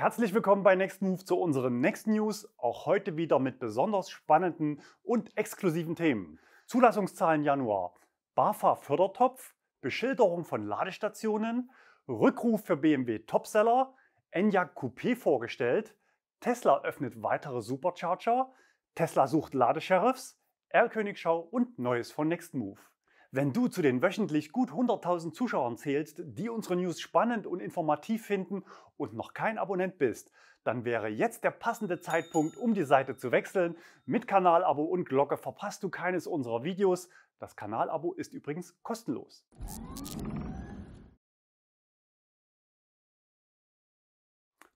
Herzlich willkommen bei Next Move zu unseren Next News, auch heute wieder mit besonders spannenden und exklusiven Themen. Zulassungszahlen Januar, BAFA-Fördertopf, Beschilderung von Ladestationen, Rückruf für BMW Topseller, Enyaq Coupé vorgestellt, Tesla öffnet weitere Supercharger, Tesla sucht Ladesheriffs, r und Neues von Next Move. Wenn du zu den wöchentlich gut 100.000 Zuschauern zählst, die unsere News spannend und informativ finden und noch kein Abonnent bist, dann wäre jetzt der passende Zeitpunkt, um die Seite zu wechseln. Mit Kanalabo und Glocke verpasst du keines unserer Videos. Das Kanalabo ist übrigens kostenlos.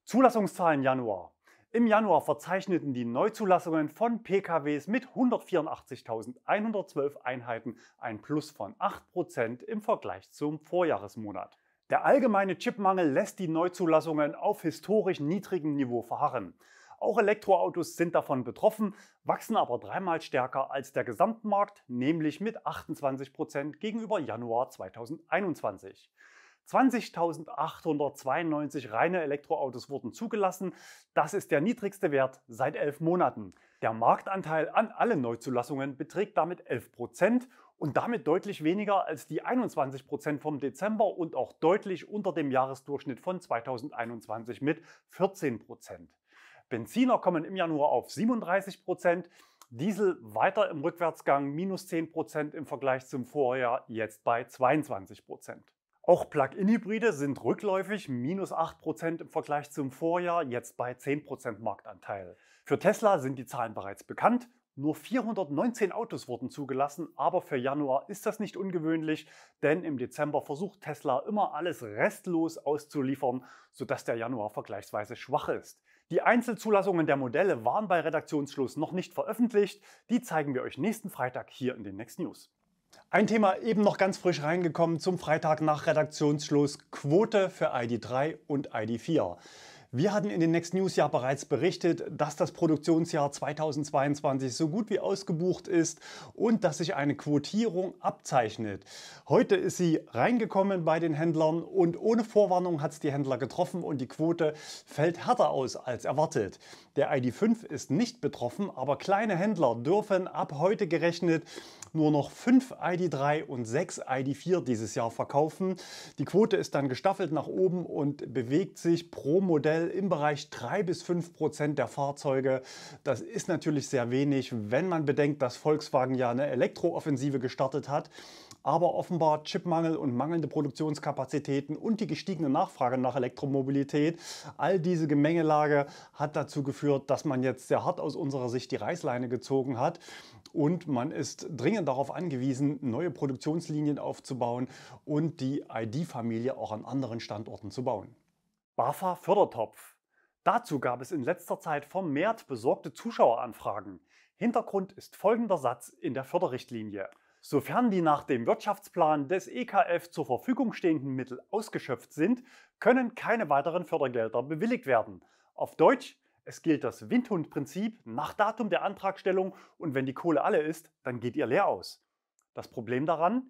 Zulassungszahlen Januar. Im Januar verzeichneten die Neuzulassungen von PKWs mit 184.112 Einheiten ein Plus von 8% im Vergleich zum Vorjahresmonat. Der allgemeine Chipmangel lässt die Neuzulassungen auf historisch niedrigem Niveau verharren. Auch Elektroautos sind davon betroffen, wachsen aber dreimal stärker als der Gesamtmarkt, nämlich mit 28% gegenüber Januar 2021. 20.892 reine Elektroautos wurden zugelassen. Das ist der niedrigste Wert seit elf Monaten. Der Marktanteil an allen Neuzulassungen beträgt damit 11 Prozent und damit deutlich weniger als die 21 Prozent vom Dezember und auch deutlich unter dem Jahresdurchschnitt von 2021 mit 14 Prozent. Benziner kommen im Januar auf 37 Prozent. Diesel weiter im Rückwärtsgang, minus 10 Prozent im Vergleich zum Vorjahr, jetzt bei 22 Prozent. Auch Plug-in-Hybride sind rückläufig, minus 8% im Vergleich zum Vorjahr, jetzt bei 10% Marktanteil. Für Tesla sind die Zahlen bereits bekannt. Nur 419 Autos wurden zugelassen, aber für Januar ist das nicht ungewöhnlich, denn im Dezember versucht Tesla immer alles restlos auszuliefern, sodass der Januar vergleichsweise schwach ist. Die Einzelzulassungen der Modelle waren bei Redaktionsschluss noch nicht veröffentlicht, die zeigen wir euch nächsten Freitag hier in den Next News. Ein Thema eben noch ganz frisch reingekommen zum Freitag nach Redaktionsschluss Quote für ID3 und ID4. Wir hatten in den Next News ja bereits berichtet, dass das Produktionsjahr 2022 so gut wie ausgebucht ist und dass sich eine Quotierung abzeichnet. Heute ist sie reingekommen bei den Händlern und ohne Vorwarnung hat es die Händler getroffen und die Quote fällt härter aus als erwartet. Der ID5 ist nicht betroffen, aber kleine Händler dürfen ab heute gerechnet nur noch 5 ID3 und 6 ID4 dieses Jahr verkaufen. Die Quote ist dann gestaffelt nach oben und bewegt sich pro Modell im Bereich 3 bis 5 Prozent der Fahrzeuge. Das ist natürlich sehr wenig, wenn man bedenkt, dass Volkswagen ja eine Elektrooffensive gestartet hat. Aber offenbar Chipmangel und mangelnde Produktionskapazitäten und die gestiegene Nachfrage nach Elektromobilität, all diese Gemengelage hat dazu geführt, dass man jetzt sehr hart aus unserer Sicht die Reißleine gezogen hat. Und man ist dringend darauf angewiesen, neue Produktionslinien aufzubauen und die ID-Familie auch an anderen Standorten zu bauen. BAFA-Fördertopf. Dazu gab es in letzter Zeit vermehrt besorgte Zuschaueranfragen. Hintergrund ist folgender Satz in der Förderrichtlinie. Sofern die nach dem Wirtschaftsplan des EKF zur Verfügung stehenden Mittel ausgeschöpft sind, können keine weiteren Fördergelder bewilligt werden. Auf Deutsch, es gilt das Windhundprinzip nach Datum der Antragstellung und wenn die Kohle alle ist, dann geht ihr leer aus. Das Problem daran?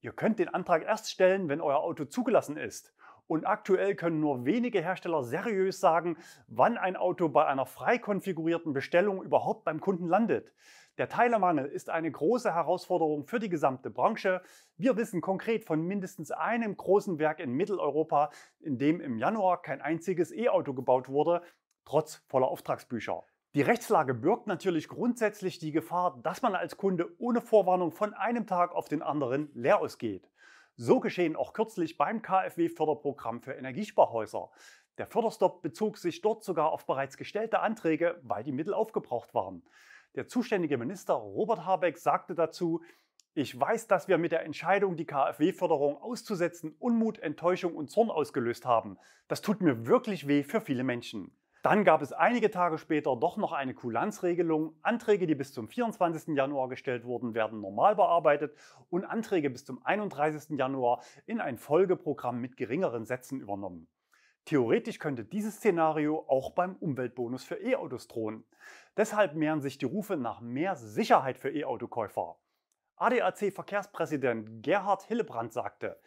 Ihr könnt den Antrag erst stellen, wenn euer Auto zugelassen ist. Und aktuell können nur wenige Hersteller seriös sagen, wann ein Auto bei einer frei konfigurierten Bestellung überhaupt beim Kunden landet. Der Teilemangel ist eine große Herausforderung für die gesamte Branche. Wir wissen konkret von mindestens einem großen Werk in Mitteleuropa, in dem im Januar kein einziges E-Auto gebaut wurde, trotz voller Auftragsbücher. Die Rechtslage birgt natürlich grundsätzlich die Gefahr, dass man als Kunde ohne Vorwarnung von einem Tag auf den anderen leer ausgeht. So geschehen auch kürzlich beim KfW-Förderprogramm für Energiesparhäuser. Der Förderstopp bezog sich dort sogar auf bereits gestellte Anträge, weil die Mittel aufgebraucht waren. Der zuständige Minister Robert Habeck sagte dazu, ich weiß, dass wir mit der Entscheidung, die KfW-Förderung auszusetzen, Unmut, Enttäuschung und Zorn ausgelöst haben. Das tut mir wirklich weh für viele Menschen. Dann gab es einige Tage später doch noch eine Kulanzregelung. Anträge, die bis zum 24. Januar gestellt wurden, werden normal bearbeitet und Anträge bis zum 31. Januar in ein Folgeprogramm mit geringeren Sätzen übernommen. Theoretisch könnte dieses Szenario auch beim Umweltbonus für E-Autos drohen. Deshalb mehren sich die Rufe nach mehr Sicherheit für E-Autokäufer. ADAC-Verkehrspräsident Gerhard Hillebrand sagte,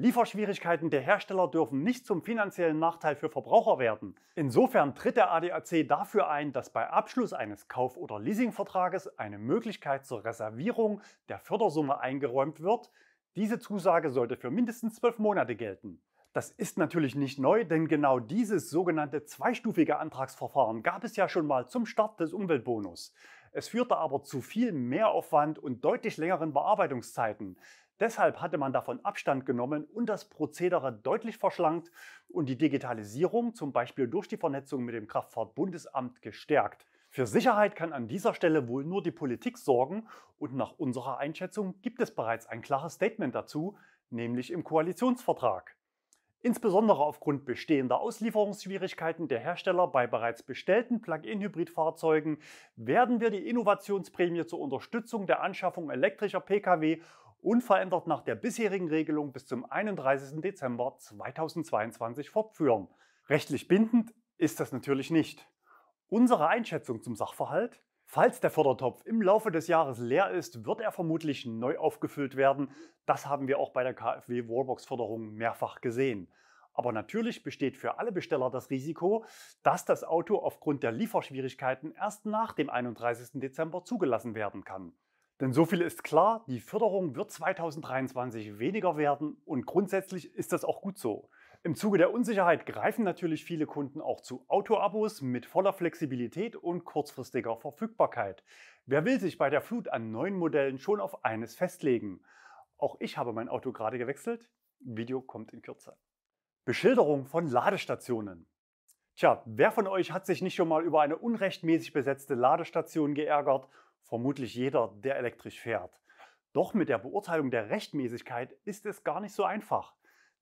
Lieferschwierigkeiten der Hersteller dürfen nicht zum finanziellen Nachteil für Verbraucher werden. Insofern tritt der ADAC dafür ein, dass bei Abschluss eines Kauf- oder Leasingvertrages eine Möglichkeit zur Reservierung der Fördersumme eingeräumt wird. Diese Zusage sollte für mindestens zwölf Monate gelten. Das ist natürlich nicht neu, denn genau dieses sogenannte zweistufige Antragsverfahren gab es ja schon mal zum Start des Umweltbonus. Es führte aber zu viel Mehraufwand und deutlich längeren Bearbeitungszeiten. Deshalb hatte man davon Abstand genommen und das Prozedere deutlich verschlankt und die Digitalisierung zum Beispiel durch die Vernetzung mit dem Kraftfahrtbundesamt gestärkt. Für Sicherheit kann an dieser Stelle wohl nur die Politik sorgen und nach unserer Einschätzung gibt es bereits ein klares Statement dazu, nämlich im Koalitionsvertrag. Insbesondere aufgrund bestehender Auslieferungsschwierigkeiten der Hersteller bei bereits bestellten Plug-in-Hybridfahrzeugen werden wir die Innovationsprämie zur Unterstützung der Anschaffung elektrischer Pkw unverändert nach der bisherigen Regelung bis zum 31. Dezember 2022 fortführen. Rechtlich bindend ist das natürlich nicht. Unsere Einschätzung zum Sachverhalt? Falls der Fördertopf im Laufe des Jahres leer ist, wird er vermutlich neu aufgefüllt werden. Das haben wir auch bei der KfW Wallbox-Förderung mehrfach gesehen. Aber natürlich besteht für alle Besteller das Risiko, dass das Auto aufgrund der Lieferschwierigkeiten erst nach dem 31. Dezember zugelassen werden kann. Denn so viel ist klar, die Förderung wird 2023 weniger werden und grundsätzlich ist das auch gut so. Im Zuge der Unsicherheit greifen natürlich viele Kunden auch zu Autoabos mit voller Flexibilität und kurzfristiger Verfügbarkeit. Wer will sich bei der Flut an neuen Modellen schon auf eines festlegen? Auch ich habe mein Auto gerade gewechselt. Video kommt in Kürze. Beschilderung von Ladestationen. Tja, wer von euch hat sich nicht schon mal über eine unrechtmäßig besetzte Ladestation geärgert vermutlich jeder, der elektrisch fährt. Doch mit der Beurteilung der Rechtmäßigkeit ist es gar nicht so einfach.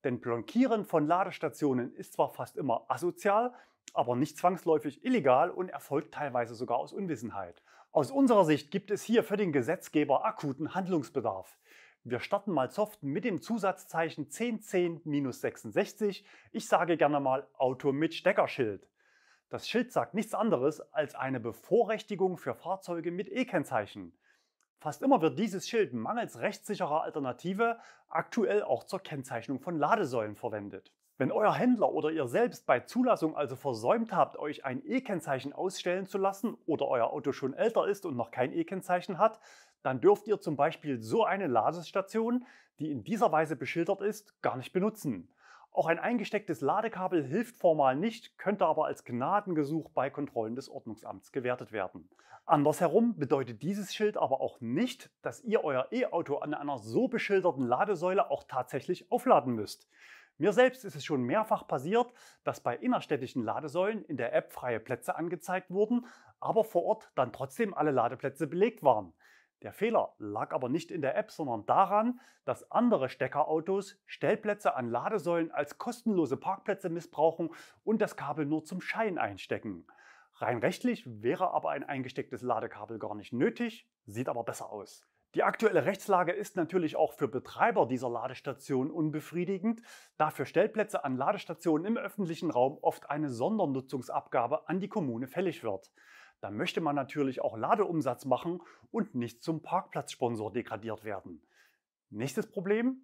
Denn Blockieren von Ladestationen ist zwar fast immer asozial, aber nicht zwangsläufig illegal und erfolgt teilweise sogar aus Unwissenheit. Aus unserer Sicht gibt es hier für den Gesetzgeber akuten Handlungsbedarf. Wir starten mal soft mit dem Zusatzzeichen 1010-66. Ich sage gerne mal Auto mit Steckerschild. Das Schild sagt nichts anderes als eine Bevorrechtigung für Fahrzeuge mit E-Kennzeichen. Fast immer wird dieses Schild mangels rechtssicherer Alternative aktuell auch zur Kennzeichnung von Ladesäulen verwendet. Wenn euer Händler oder ihr selbst bei Zulassung also versäumt habt, euch ein E-Kennzeichen ausstellen zu lassen oder euer Auto schon älter ist und noch kein E-Kennzeichen hat, dann dürft ihr zum Beispiel so eine Ladestation, die in dieser Weise beschildert ist, gar nicht benutzen. Auch ein eingestecktes Ladekabel hilft formal nicht, könnte aber als Gnadengesuch bei Kontrollen des Ordnungsamts gewertet werden. Andersherum bedeutet dieses Schild aber auch nicht, dass ihr euer E-Auto an einer so beschilderten Ladesäule auch tatsächlich aufladen müsst. Mir selbst ist es schon mehrfach passiert, dass bei innerstädtischen Ladesäulen in der App freie Plätze angezeigt wurden, aber vor Ort dann trotzdem alle Ladeplätze belegt waren. Der Fehler lag aber nicht in der App, sondern daran, dass andere Steckerautos Stellplätze an Ladesäulen als kostenlose Parkplätze missbrauchen und das Kabel nur zum Schein einstecken. Rein rechtlich wäre aber ein eingestecktes Ladekabel gar nicht nötig, sieht aber besser aus. Die aktuelle Rechtslage ist natürlich auch für Betreiber dieser Ladestationen unbefriedigend, da für Stellplätze an Ladestationen im öffentlichen Raum oft eine Sondernutzungsabgabe an die Kommune fällig wird dann möchte man natürlich auch Ladeumsatz machen und nicht zum Parkplatzsponsor degradiert werden. Nächstes Problem.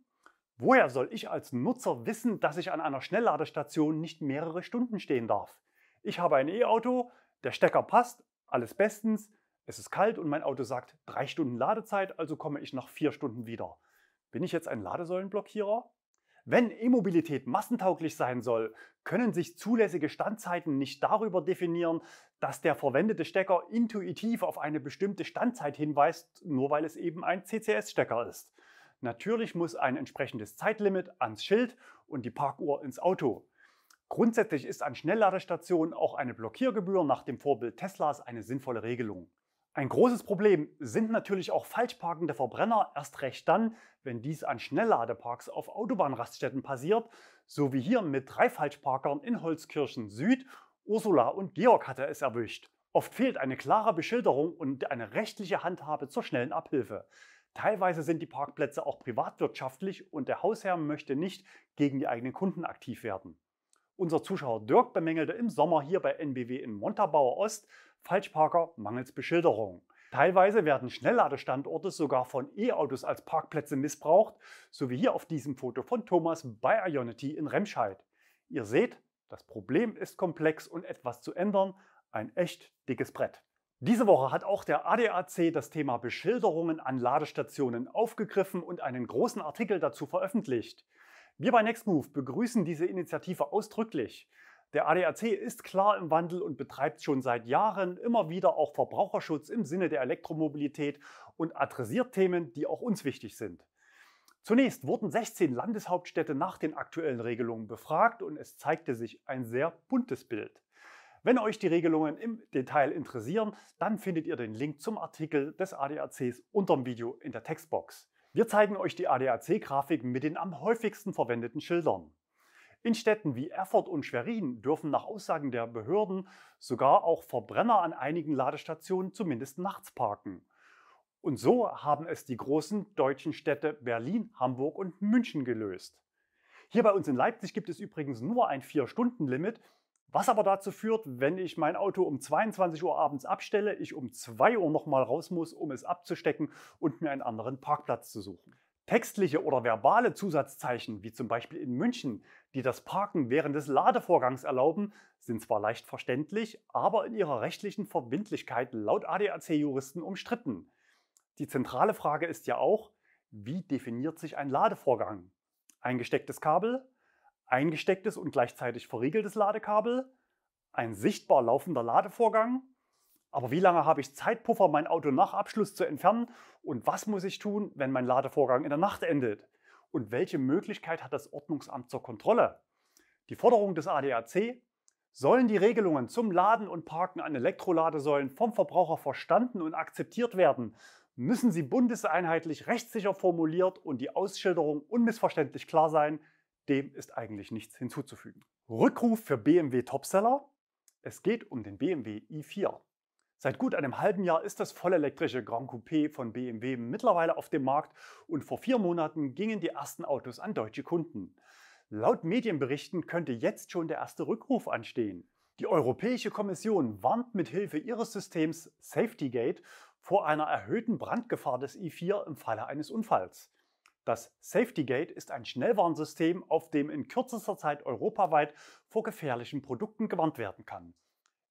Woher soll ich als Nutzer wissen, dass ich an einer Schnellladestation nicht mehrere Stunden stehen darf? Ich habe ein E-Auto, der Stecker passt, alles bestens, es ist kalt und mein Auto sagt drei Stunden Ladezeit, also komme ich nach vier Stunden wieder. Bin ich jetzt ein Ladesäulenblockierer? Wenn E-Mobilität massentauglich sein soll, können sich zulässige Standzeiten nicht darüber definieren, dass der verwendete Stecker intuitiv auf eine bestimmte Standzeit hinweist, nur weil es eben ein CCS-Stecker ist. Natürlich muss ein entsprechendes Zeitlimit ans Schild und die Parkuhr ins Auto. Grundsätzlich ist an Schnellladestationen auch eine Blockiergebühr nach dem Vorbild Teslas eine sinnvolle Regelung. Ein großes Problem sind natürlich auch falsch parkende Verbrenner, erst recht dann, wenn dies an Schnellladeparks auf Autobahnraststätten passiert, so wie hier mit drei Falschparkern in Holzkirchen Süd Ursula und Georg hatte es erwischt. Oft fehlt eine klare Beschilderung und eine rechtliche Handhabe zur schnellen Abhilfe. Teilweise sind die Parkplätze auch privatwirtschaftlich und der Hausherr möchte nicht gegen die eigenen Kunden aktiv werden. Unser Zuschauer Dirk bemängelte im Sommer hier bei NBW in Montabaur Ost Falschparker mangels Beschilderung. Teilweise werden Schnellladestandorte sogar von E-Autos als Parkplätze missbraucht, so wie hier auf diesem Foto von Thomas bei Ionity in Remscheid. Ihr seht, das Problem ist komplex und etwas zu ändern, ein echt dickes Brett. Diese Woche hat auch der ADAC das Thema Beschilderungen an Ladestationen aufgegriffen und einen großen Artikel dazu veröffentlicht. Wir bei NextMove begrüßen diese Initiative ausdrücklich. Der ADAC ist klar im Wandel und betreibt schon seit Jahren immer wieder auch Verbraucherschutz im Sinne der Elektromobilität und adressiert Themen, die auch uns wichtig sind. Zunächst wurden 16 Landeshauptstädte nach den aktuellen Regelungen befragt und es zeigte sich ein sehr buntes Bild. Wenn euch die Regelungen im Detail interessieren, dann findet ihr den Link zum Artikel des ADACs unter dem Video in der Textbox. Wir zeigen euch die ADAC-Grafiken mit den am häufigsten verwendeten Schildern. In Städten wie Erfurt und Schwerin dürfen nach Aussagen der Behörden sogar auch Verbrenner an einigen Ladestationen zumindest nachts parken. Und so haben es die großen deutschen Städte Berlin, Hamburg und München gelöst. Hier bei uns in Leipzig gibt es übrigens nur ein 4-Stunden-Limit, was aber dazu führt, wenn ich mein Auto um 22 Uhr abends abstelle, ich um 2 Uhr nochmal raus muss, um es abzustecken und mir einen anderen Parkplatz zu suchen. Textliche oder verbale Zusatzzeichen, wie zum Beispiel in München, die das Parken während des Ladevorgangs erlauben, sind zwar leicht verständlich, aber in ihrer rechtlichen Verbindlichkeit laut ADAC-Juristen umstritten. Die zentrale Frage ist ja auch, wie definiert sich ein Ladevorgang? Ein gestecktes Kabel, eingestecktes und gleichzeitig verriegeltes Ladekabel, ein sichtbar laufender Ladevorgang. Aber wie lange habe ich Zeitpuffer, mein Auto nach Abschluss zu entfernen? Und was muss ich tun, wenn mein Ladevorgang in der Nacht endet? Und welche Möglichkeit hat das Ordnungsamt zur Kontrolle? Die Forderung des ADAC, sollen die Regelungen zum Laden und Parken an Elektroladesäulen vom Verbraucher verstanden und akzeptiert werden, müssen sie bundeseinheitlich rechtssicher formuliert und die Ausschilderung unmissverständlich klar sein. Dem ist eigentlich nichts hinzuzufügen. Rückruf für BMW Topseller. Es geht um den BMW i4. Seit gut einem halben Jahr ist das vollelektrische Grand Coupé von BMW mittlerweile auf dem Markt und vor vier Monaten gingen die ersten Autos an deutsche Kunden. Laut Medienberichten könnte jetzt schon der erste Rückruf anstehen. Die Europäische Kommission warnt mit Hilfe ihres Systems SafetyGate vor einer erhöhten Brandgefahr des i4 im Falle eines Unfalls. Das Safety Gate ist ein Schnellwarnsystem, auf dem in kürzester Zeit europaweit vor gefährlichen Produkten gewarnt werden kann.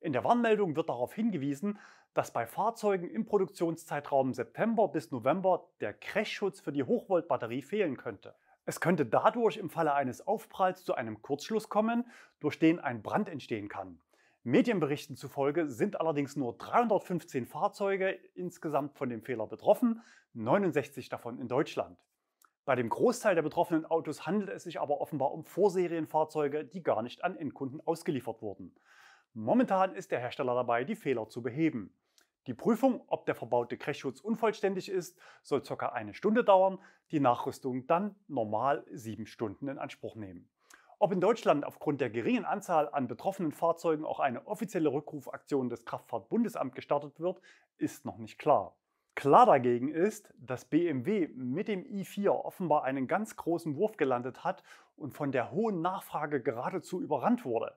In der Warnmeldung wird darauf hingewiesen, dass bei Fahrzeugen im Produktionszeitraum September bis November der Crashschutz für die Hochvoltbatterie fehlen könnte. Es könnte dadurch im Falle eines Aufpralls zu einem Kurzschluss kommen, durch den ein Brand entstehen kann. Medienberichten zufolge sind allerdings nur 315 Fahrzeuge insgesamt von dem Fehler betroffen, 69 davon in Deutschland. Bei dem Großteil der betroffenen Autos handelt es sich aber offenbar um Vorserienfahrzeuge, die gar nicht an Endkunden ausgeliefert wurden. Momentan ist der Hersteller dabei, die Fehler zu beheben. Die Prüfung, ob der verbaute Crashschutz unvollständig ist, soll ca. eine Stunde dauern, die Nachrüstung dann normal sieben Stunden in Anspruch nehmen. Ob in Deutschland aufgrund der geringen Anzahl an betroffenen Fahrzeugen auch eine offizielle Rückrufaktion des Kraftfahrtbundesamts gestartet wird, ist noch nicht klar. Klar dagegen ist, dass BMW mit dem i4 offenbar einen ganz großen Wurf gelandet hat und von der hohen Nachfrage geradezu überrannt wurde.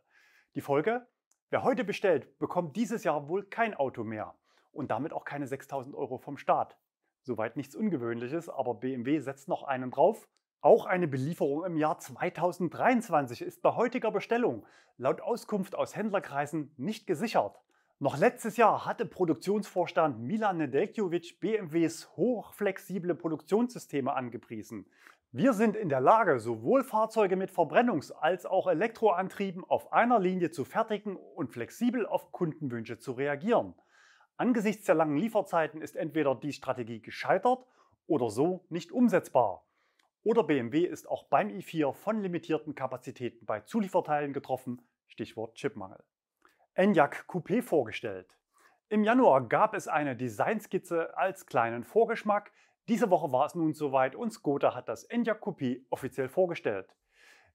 Die Folge? Wer heute bestellt, bekommt dieses Jahr wohl kein Auto mehr und damit auch keine 6000 Euro vom Staat. Soweit nichts Ungewöhnliches, aber BMW setzt noch einen drauf auch eine Belieferung im Jahr 2023 ist bei heutiger Bestellung laut Auskunft aus Händlerkreisen nicht gesichert. Noch letztes Jahr hatte Produktionsvorstand Milan Nedeljkovic BMWs hochflexible Produktionssysteme angepriesen. Wir sind in der Lage, sowohl Fahrzeuge mit Verbrennungs- als auch Elektroantrieben auf einer Linie zu fertigen und flexibel auf Kundenwünsche zu reagieren. Angesichts der langen Lieferzeiten ist entweder die Strategie gescheitert oder so nicht umsetzbar. Oder BMW ist auch beim i4 von limitierten Kapazitäten bei Zulieferteilen getroffen, Stichwort Chipmangel. Enyaq Coupé vorgestellt. Im Januar gab es eine Designskizze als kleinen Vorgeschmack. Diese Woche war es nun soweit und Skoda hat das Enyaq Coupé offiziell vorgestellt.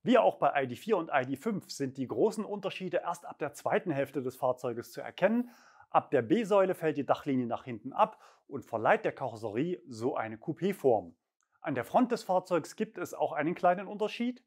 Wie auch bei ID4 und ID5 sind die großen Unterschiede erst ab der zweiten Hälfte des Fahrzeuges zu erkennen. Ab der B-Säule fällt die Dachlinie nach hinten ab und verleiht der Karosserie so eine Coupé-Form. An der Front des Fahrzeugs gibt es auch einen kleinen Unterschied.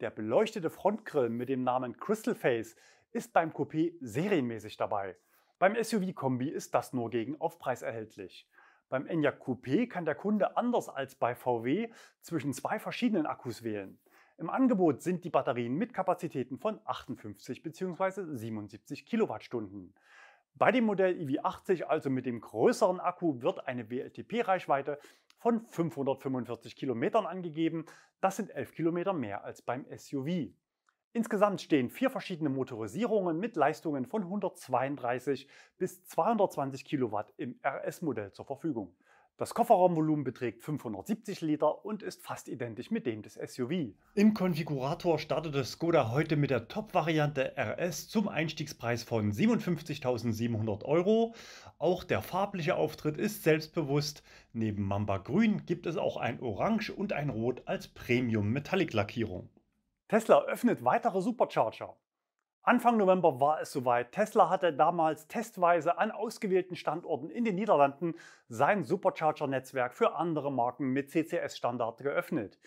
Der beleuchtete Frontgrill mit dem Namen Crystal Face ist beim Coupé serienmäßig dabei. Beim SUV-Kombi ist das nur gegen Aufpreis erhältlich. Beim Enyaq Coupé kann der Kunde anders als bei VW zwischen zwei verschiedenen Akkus wählen. Im Angebot sind die Batterien mit Kapazitäten von 58 bzw. 77 Kilowattstunden. Bei dem Modell EV80, also mit dem größeren Akku, wird eine WLTP-Reichweite von 545 Kilometern angegeben. Das sind 11 Kilometer mehr als beim SUV. Insgesamt stehen vier verschiedene Motorisierungen mit Leistungen von 132 bis 220 Kilowatt im RS-Modell zur Verfügung. Das Kofferraumvolumen beträgt 570 Liter und ist fast identisch mit dem des SUV. Im Konfigurator startete Skoda heute mit der Top-Variante RS zum Einstiegspreis von 57.700 Euro. Auch der farbliche Auftritt ist selbstbewusst. Neben Mamba Grün gibt es auch ein Orange und ein Rot als Premium-Metallic-Lackierung. Tesla öffnet weitere Supercharger. Anfang November war es soweit. Tesla hatte damals testweise an ausgewählten Standorten in den Niederlanden sein Supercharger-Netzwerk für andere Marken mit CCS-Standard geöffnet.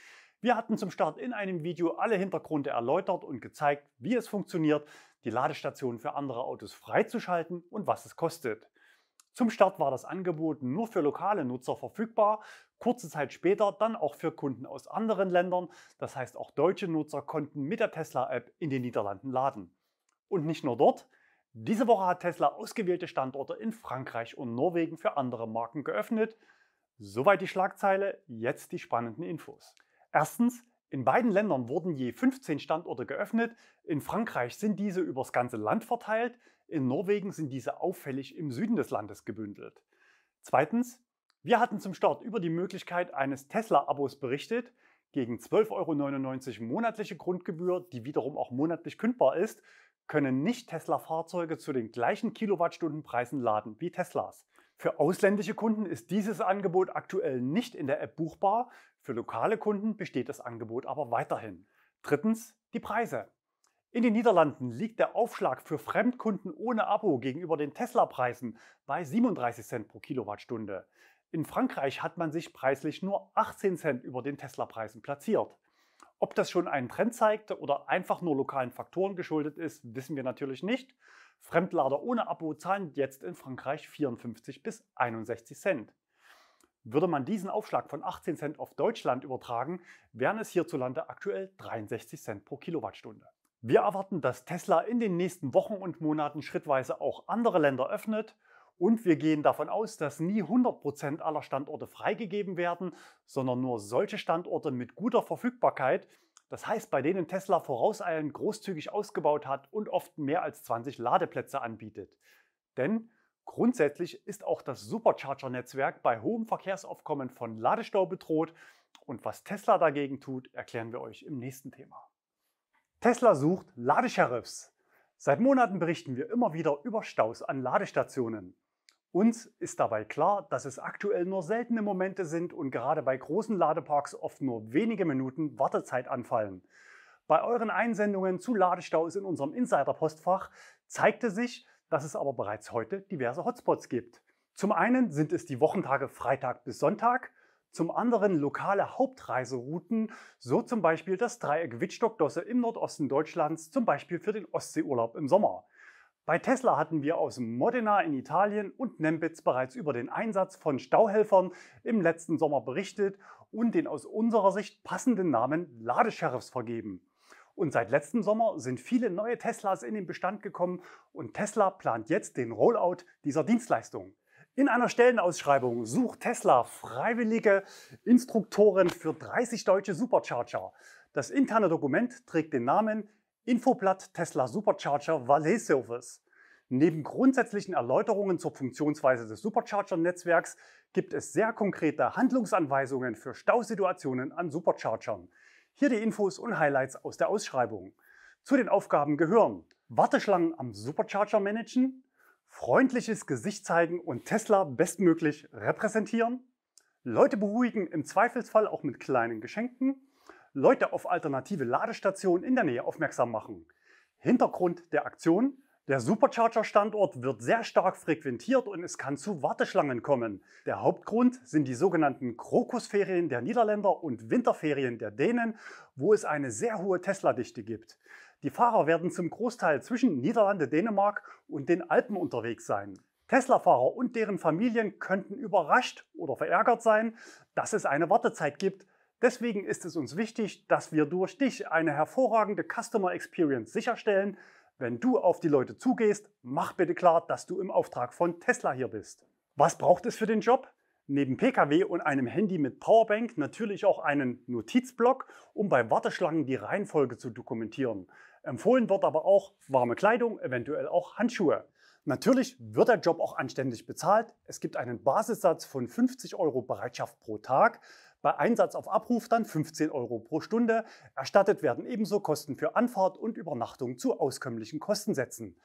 Wir hatten zum Start in einem Video alle Hintergründe erläutert und gezeigt, wie es funktioniert, die Ladestationen für andere Autos freizuschalten und was es kostet. Zum Start war das Angebot nur für lokale Nutzer verfügbar, kurze Zeit später dann auch für Kunden aus anderen Ländern, das heißt auch deutsche Nutzer konnten mit der Tesla-App in den Niederlanden laden. Und nicht nur dort. Diese Woche hat Tesla ausgewählte Standorte in Frankreich und Norwegen für andere Marken geöffnet. Soweit die Schlagzeile, jetzt die spannenden Infos. Erstens, in beiden Ländern wurden je 15 Standorte geöffnet. In Frankreich sind diese übers ganze Land verteilt. In Norwegen sind diese auffällig im Süden des Landes gebündelt. Zweitens, wir hatten zum Start über die Möglichkeit eines Tesla-Abos berichtet. Gegen 12,99 Euro monatliche Grundgebühr, die wiederum auch monatlich kündbar ist, können Nicht-Tesla-Fahrzeuge zu den gleichen Kilowattstundenpreisen laden wie Teslas. Für ausländische Kunden ist dieses Angebot aktuell nicht in der App buchbar, für lokale Kunden besteht das Angebot aber weiterhin. Drittens die Preise. In den Niederlanden liegt der Aufschlag für Fremdkunden ohne Abo gegenüber den Tesla-Preisen bei 37 Cent pro Kilowattstunde. In Frankreich hat man sich preislich nur 18 Cent über den Tesla-Preisen platziert. Ob das schon einen Trend zeigte oder einfach nur lokalen Faktoren geschuldet ist, wissen wir natürlich nicht. Fremdlader ohne Abo zahlen jetzt in Frankreich 54 bis 61 Cent. Würde man diesen Aufschlag von 18 Cent auf Deutschland übertragen, wären es hierzulande aktuell 63 Cent pro Kilowattstunde. Wir erwarten, dass Tesla in den nächsten Wochen und Monaten schrittweise auch andere Länder öffnet und wir gehen davon aus, dass nie 100% aller Standorte freigegeben werden, sondern nur solche Standorte mit guter Verfügbarkeit, das heißt bei denen Tesla vorauseilend großzügig ausgebaut hat und oft mehr als 20 Ladeplätze anbietet. Denn grundsätzlich ist auch das Supercharger-Netzwerk bei hohem Verkehrsaufkommen von Ladestau bedroht und was Tesla dagegen tut, erklären wir euch im nächsten Thema. Tesla sucht Ladesheriffs. Seit Monaten berichten wir immer wieder über Staus an Ladestationen. Uns ist dabei klar, dass es aktuell nur seltene Momente sind und gerade bei großen Ladeparks oft nur wenige Minuten Wartezeit anfallen. Bei euren Einsendungen zu Ladestaus in unserem Insider-Postfach zeigte sich, dass es aber bereits heute diverse Hotspots gibt. Zum einen sind es die Wochentage Freitag bis Sonntag, zum anderen lokale Hauptreiserouten, so zum Beispiel das Dreieck Wittstock-Dosse im Nordosten Deutschlands, zum Beispiel für den Ostseeurlaub im Sommer. Bei Tesla hatten wir aus Modena in Italien und Nembitz bereits über den Einsatz von Stauhelfern im letzten Sommer berichtet und den aus unserer Sicht passenden Namen Ladesheriffs vergeben. Und seit letztem Sommer sind viele neue Teslas in den Bestand gekommen und Tesla plant jetzt den Rollout dieser Dienstleistung. In einer Stellenausschreibung sucht Tesla freiwillige Instruktoren für 30 deutsche Supercharger. Das interne Dokument trägt den Namen Infoblatt Tesla Supercharger Valet Service. Neben grundsätzlichen Erläuterungen zur Funktionsweise des Supercharger-Netzwerks gibt es sehr konkrete Handlungsanweisungen für Stausituationen an Superchargern. Hier die Infos und Highlights aus der Ausschreibung. Zu den Aufgaben gehören Warteschlangen am Supercharger managen, freundliches Gesicht zeigen und Tesla bestmöglich repräsentieren, Leute beruhigen, im Zweifelsfall auch mit kleinen Geschenken, Leute auf alternative Ladestationen in der Nähe aufmerksam machen. Hintergrund der Aktion, der Supercharger-Standort wird sehr stark frequentiert und es kann zu Warteschlangen kommen. Der Hauptgrund sind die sogenannten Krokusferien der Niederländer und Winterferien der Dänen, wo es eine sehr hohe Tesla-Dichte gibt. Die Fahrer werden zum Großteil zwischen Niederlande, Dänemark und den Alpen unterwegs sein. Tesla-Fahrer und deren Familien könnten überrascht oder verärgert sein, dass es eine Wartezeit gibt, Deswegen ist es uns wichtig, dass wir durch dich eine hervorragende Customer Experience sicherstellen. Wenn du auf die Leute zugehst, mach bitte klar, dass du im Auftrag von Tesla hier bist. Was braucht es für den Job? Neben Pkw und einem Handy mit Powerbank natürlich auch einen Notizblock, um bei Warteschlangen die Reihenfolge zu dokumentieren. Empfohlen wird aber auch warme Kleidung, eventuell auch Handschuhe. Natürlich wird der Job auch anständig bezahlt. Es gibt einen Basissatz von 50 Euro Bereitschaft pro Tag. Bei Einsatz auf Abruf dann 15 Euro pro Stunde. Erstattet werden ebenso Kosten für Anfahrt und Übernachtung zu auskömmlichen Kostensätzen.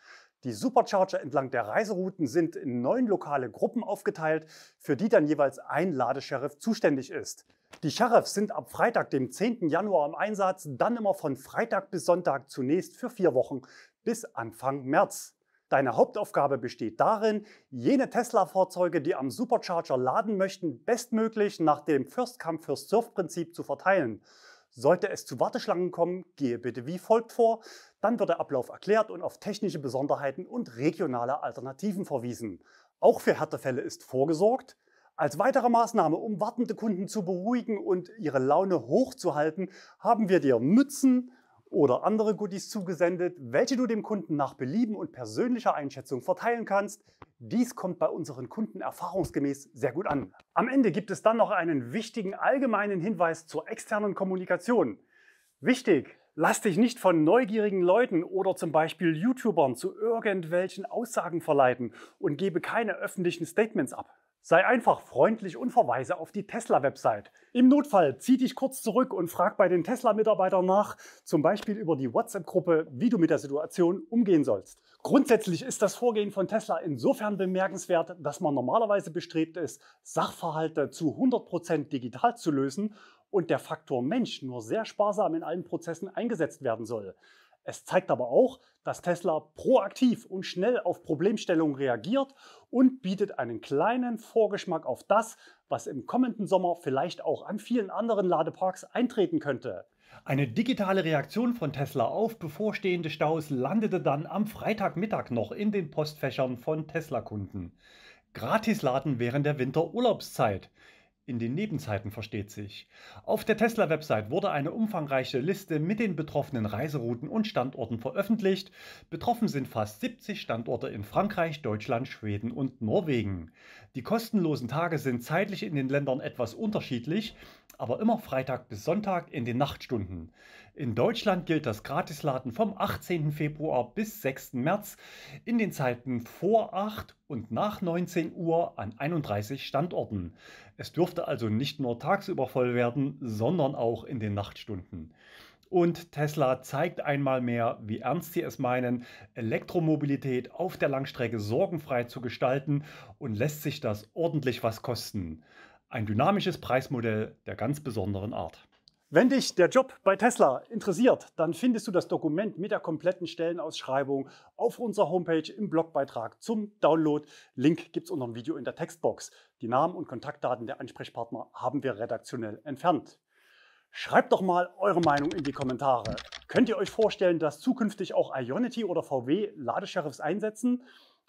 Die Supercharger entlang der Reiserouten sind in neun lokale Gruppen aufgeteilt, für die dann jeweils ein Ladesheriff zuständig ist. Die Sheriffs sind ab Freitag, dem 10. Januar im Einsatz, dann immer von Freitag bis Sonntag zunächst für vier Wochen bis Anfang März. Deine Hauptaufgabe besteht darin, jene Tesla-Fahrzeuge, die am Supercharger laden möchten, bestmöglich nach dem First Come First Surf Prinzip zu verteilen. Sollte es zu Warteschlangen kommen, gehe bitte wie folgt vor. Dann wird der Ablauf erklärt und auf technische Besonderheiten und regionale Alternativen verwiesen. Auch für Härtefälle ist vorgesorgt. Als weitere Maßnahme, um wartende Kunden zu beruhigen und ihre Laune hochzuhalten, haben wir dir Mützen, oder andere Goodies zugesendet, welche du dem Kunden nach Belieben und persönlicher Einschätzung verteilen kannst. Dies kommt bei unseren Kunden erfahrungsgemäß sehr gut an. Am Ende gibt es dann noch einen wichtigen allgemeinen Hinweis zur externen Kommunikation. Wichtig, lass dich nicht von neugierigen Leuten oder zum Beispiel YouTubern zu irgendwelchen Aussagen verleiten und gebe keine öffentlichen Statements ab. Sei einfach freundlich und verweise auf die Tesla-Website. Im Notfall zieh dich kurz zurück und frag bei den Tesla-Mitarbeitern nach, zum Beispiel über die WhatsApp-Gruppe, wie du mit der Situation umgehen sollst. Grundsätzlich ist das Vorgehen von Tesla insofern bemerkenswert, dass man normalerweise bestrebt ist, Sachverhalte zu 100% digital zu lösen und der Faktor Mensch nur sehr sparsam in allen Prozessen eingesetzt werden soll. Es zeigt aber auch, dass Tesla proaktiv und schnell auf Problemstellungen reagiert und bietet einen kleinen Vorgeschmack auf das, was im kommenden Sommer vielleicht auch an vielen anderen Ladeparks eintreten könnte. Eine digitale Reaktion von Tesla auf bevorstehende Staus landete dann am Freitagmittag noch in den Postfächern von Tesla-Kunden. Gratis laden während der Winterurlaubszeit. In den Nebenzeiten versteht sich. Auf der Tesla-Website wurde eine umfangreiche Liste mit den betroffenen Reiserouten und Standorten veröffentlicht. Betroffen sind fast 70 Standorte in Frankreich, Deutschland, Schweden und Norwegen. Die kostenlosen Tage sind zeitlich in den Ländern etwas unterschiedlich, aber immer Freitag bis Sonntag in den Nachtstunden. In Deutschland gilt das Gratisladen vom 18. Februar bis 6. März in den Zeiten vor 8 und nach 19 Uhr an 31 Standorten. Es dürfte also nicht nur tagsüber voll werden, sondern auch in den Nachtstunden. Und Tesla zeigt einmal mehr, wie ernst sie es meinen, Elektromobilität auf der Langstrecke sorgenfrei zu gestalten und lässt sich das ordentlich was kosten. Ein dynamisches Preismodell der ganz besonderen Art. Wenn dich der Job bei Tesla interessiert, dann findest du das Dokument mit der kompletten Stellenausschreibung auf unserer Homepage im Blogbeitrag zum Download. Link gibt es unter dem Video in der Textbox. Die Namen und Kontaktdaten der Ansprechpartner haben wir redaktionell entfernt. Schreibt doch mal eure Meinung in die Kommentare. Könnt ihr euch vorstellen, dass zukünftig auch Ionity oder VW Ladesheriffs einsetzen?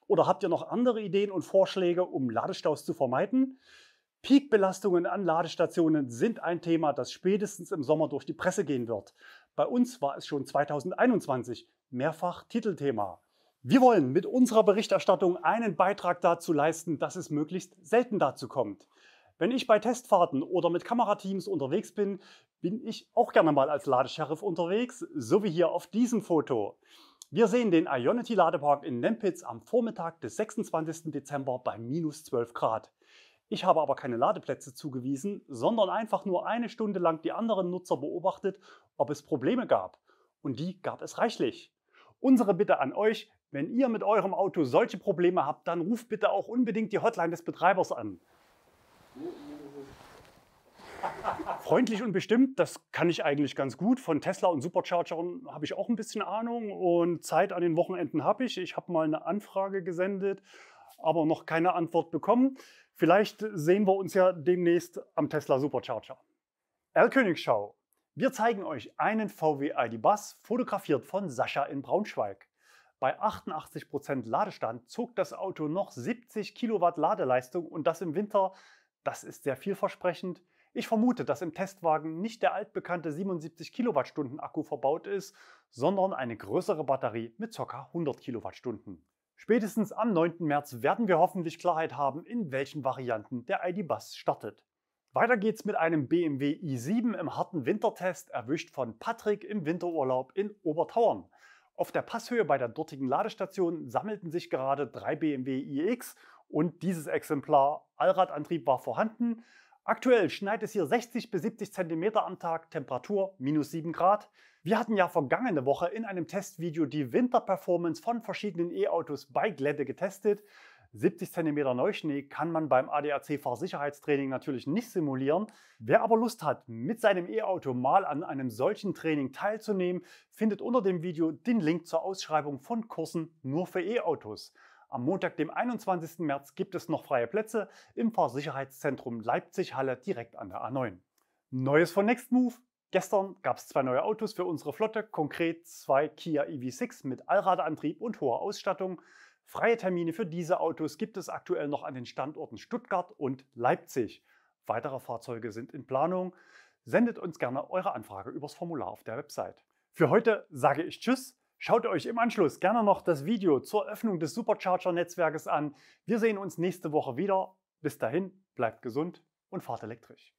Oder habt ihr noch andere Ideen und Vorschläge, um Ladestaus zu vermeiden? Peakbelastungen an Ladestationen sind ein Thema, das spätestens im Sommer durch die Presse gehen wird. Bei uns war es schon 2021 mehrfach Titelthema. Wir wollen mit unserer Berichterstattung einen Beitrag dazu leisten, dass es möglichst selten dazu kommt. Wenn ich bei Testfahrten oder mit Kamerateams unterwegs bin, bin ich auch gerne mal als Ladesheriff unterwegs, so wie hier auf diesem Foto. Wir sehen den Ionity Ladepark in Nempitz am Vormittag des 26. Dezember bei minus 12 Grad. Ich habe aber keine Ladeplätze zugewiesen, sondern einfach nur eine Stunde lang die anderen Nutzer beobachtet, ob es Probleme gab. Und die gab es reichlich. Unsere Bitte an euch, wenn ihr mit eurem Auto solche Probleme habt, dann ruft bitte auch unbedingt die Hotline des Betreibers an. Freundlich und bestimmt, das kann ich eigentlich ganz gut. Von Tesla und Superchargern habe ich auch ein bisschen Ahnung und Zeit an den Wochenenden habe ich. Ich habe mal eine Anfrage gesendet, aber noch keine Antwort bekommen. Vielleicht sehen wir uns ja demnächst am Tesla Supercharger. Erlkönigschau. Wir zeigen euch einen VW ID. Bus, fotografiert von Sascha in Braunschweig. Bei 88% Ladestand zog das Auto noch 70 Kilowatt Ladeleistung und das im Winter. Das ist sehr vielversprechend. Ich vermute, dass im Testwagen nicht der altbekannte 77 Kilowattstunden Akku verbaut ist, sondern eine größere Batterie mit ca. 100 Kilowattstunden. Spätestens am 9. März werden wir hoffentlich Klarheit haben, in welchen Varianten der ID-Bus startet. Weiter geht's mit einem BMW i7 im harten Wintertest, erwischt von Patrick im Winterurlaub in Obertauern. Auf der Passhöhe bei der dortigen Ladestation sammelten sich gerade drei BMW iX und dieses Exemplar Allradantrieb war vorhanden. Aktuell schneit es hier 60 bis 70 cm am Tag, Temperatur minus 7 Grad. Wir hatten ja vergangene Woche in einem Testvideo die Winterperformance von verschiedenen E-Autos bei Glätte getestet. 70 cm Neuschnee kann man beim ADAC-Fahrsicherheitstraining natürlich nicht simulieren. Wer aber Lust hat, mit seinem E-Auto mal an einem solchen Training teilzunehmen, findet unter dem Video den Link zur Ausschreibung von Kursen nur für E-Autos. Am Montag, dem 21. März, gibt es noch freie Plätze im Fahrsicherheitszentrum Leipzig-Halle direkt an der A9. Neues von NextMove. Gestern gab es zwei neue Autos für unsere Flotte, konkret zwei Kia EV6 mit Allradantrieb und hoher Ausstattung. Freie Termine für diese Autos gibt es aktuell noch an den Standorten Stuttgart und Leipzig. Weitere Fahrzeuge sind in Planung. Sendet uns gerne eure Anfrage übers Formular auf der Website. Für heute sage ich Tschüss Schaut euch im Anschluss gerne noch das Video zur Öffnung des Supercharger-Netzwerkes an. Wir sehen uns nächste Woche wieder. Bis dahin, bleibt gesund und fahrt elektrisch.